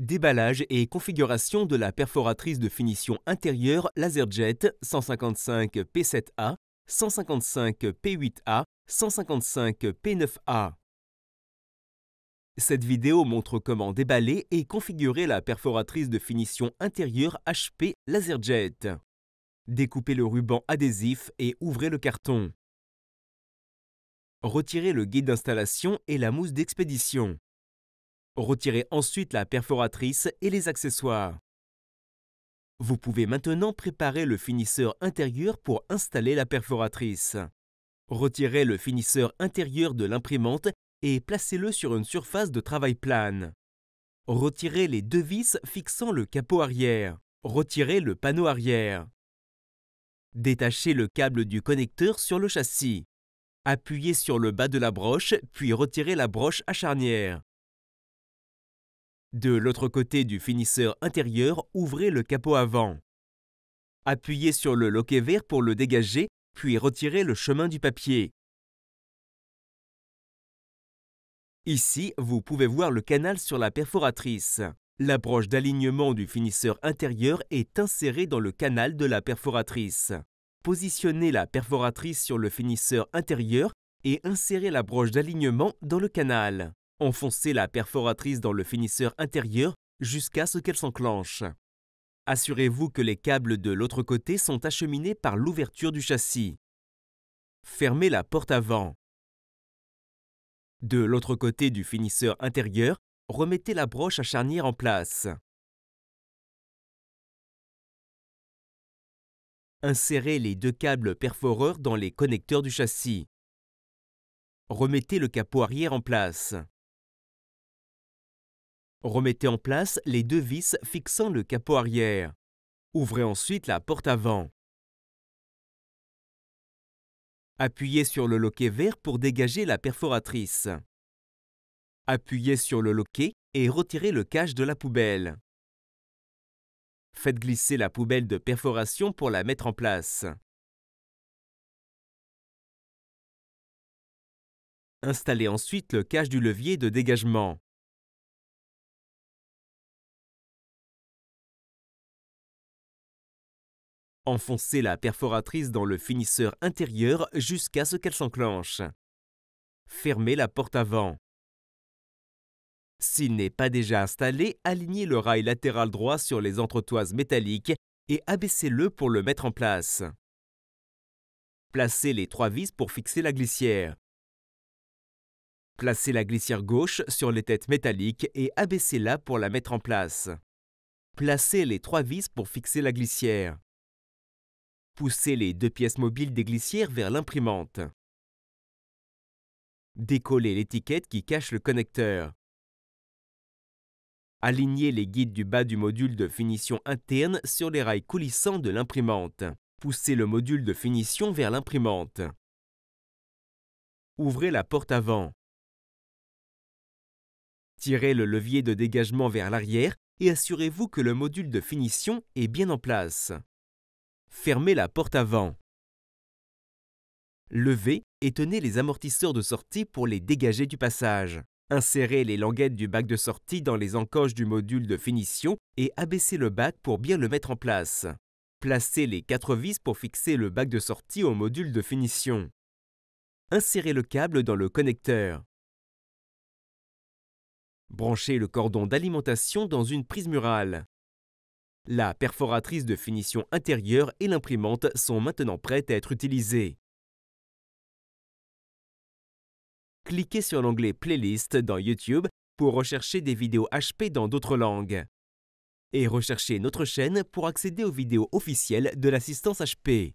Déballage et configuration de la perforatrice de finition intérieure LaserJet 155 P7A, 155 P8A, 155 P9A. Cette vidéo montre comment déballer et configurer la perforatrice de finition intérieure HP LaserJet. Découpez le ruban adhésif et ouvrez le carton. Retirez le guide d'installation et la mousse d'expédition. Retirez ensuite la perforatrice et les accessoires. Vous pouvez maintenant préparer le finisseur intérieur pour installer la perforatrice. Retirez le finisseur intérieur de l'imprimante et placez-le sur une surface de travail plane. Retirez les deux vis fixant le capot arrière. Retirez le panneau arrière. Détachez le câble du connecteur sur le châssis. Appuyez sur le bas de la broche, puis retirez la broche à charnière. De l'autre côté du finisseur intérieur, ouvrez le capot avant. Appuyez sur le loquet vert pour le dégager, puis retirez le chemin du papier. Ici, vous pouvez voir le canal sur la perforatrice. La broche d'alignement du finisseur intérieur est insérée dans le canal de la perforatrice. Positionnez la perforatrice sur le finisseur intérieur et insérez la broche d'alignement dans le canal. Enfoncez la perforatrice dans le finisseur intérieur jusqu'à ce qu'elle s'enclenche. Assurez-vous que les câbles de l'autre côté sont acheminés par l'ouverture du châssis. Fermez la porte avant. De l'autre côté du finisseur intérieur, remettez la broche à charnière en place. Insérez les deux câbles perforeurs dans les connecteurs du châssis. Remettez le capot arrière en place. Remettez en place les deux vis fixant le capot arrière. Ouvrez ensuite la porte avant. Appuyez sur le loquet vert pour dégager la perforatrice. Appuyez sur le loquet et retirez le cache de la poubelle. Faites glisser la poubelle de perforation pour la mettre en place. Installez ensuite le cache du levier de dégagement. Enfoncez la perforatrice dans le finisseur intérieur jusqu'à ce qu'elle s'enclenche. Fermez la porte avant. S'il n'est pas déjà installé, alignez le rail latéral droit sur les entretoises métalliques et abaissez-le pour le mettre en place. Placez les trois vis pour fixer la glissière. Placez la glissière gauche sur les têtes métalliques et abaissez-la pour la mettre en place. Placez les trois vis pour fixer la glissière. Poussez les deux pièces mobiles des glissières vers l'imprimante. Décollez l'étiquette qui cache le connecteur. Alignez les guides du bas du module de finition interne sur les rails coulissants de l'imprimante. Poussez le module de finition vers l'imprimante. Ouvrez la porte avant. Tirez le levier de dégagement vers l'arrière et assurez-vous que le module de finition est bien en place fermez la porte avant. Levez et tenez les amortisseurs de sortie pour les dégager du passage. Insérez les languettes du bac de sortie dans les encoches du module de finition et abaissez le bac pour bien le mettre en place. Placez les quatre vis pour fixer le bac de sortie au module de finition. Insérez le câble dans le connecteur. Branchez le cordon d'alimentation dans une prise murale. La perforatrice de finition intérieure et l'imprimante sont maintenant prêtes à être utilisées. Cliquez sur l'onglet Playlist dans YouTube pour rechercher des vidéos HP dans d'autres langues. Et recherchez notre chaîne pour accéder aux vidéos officielles de l'assistance HP.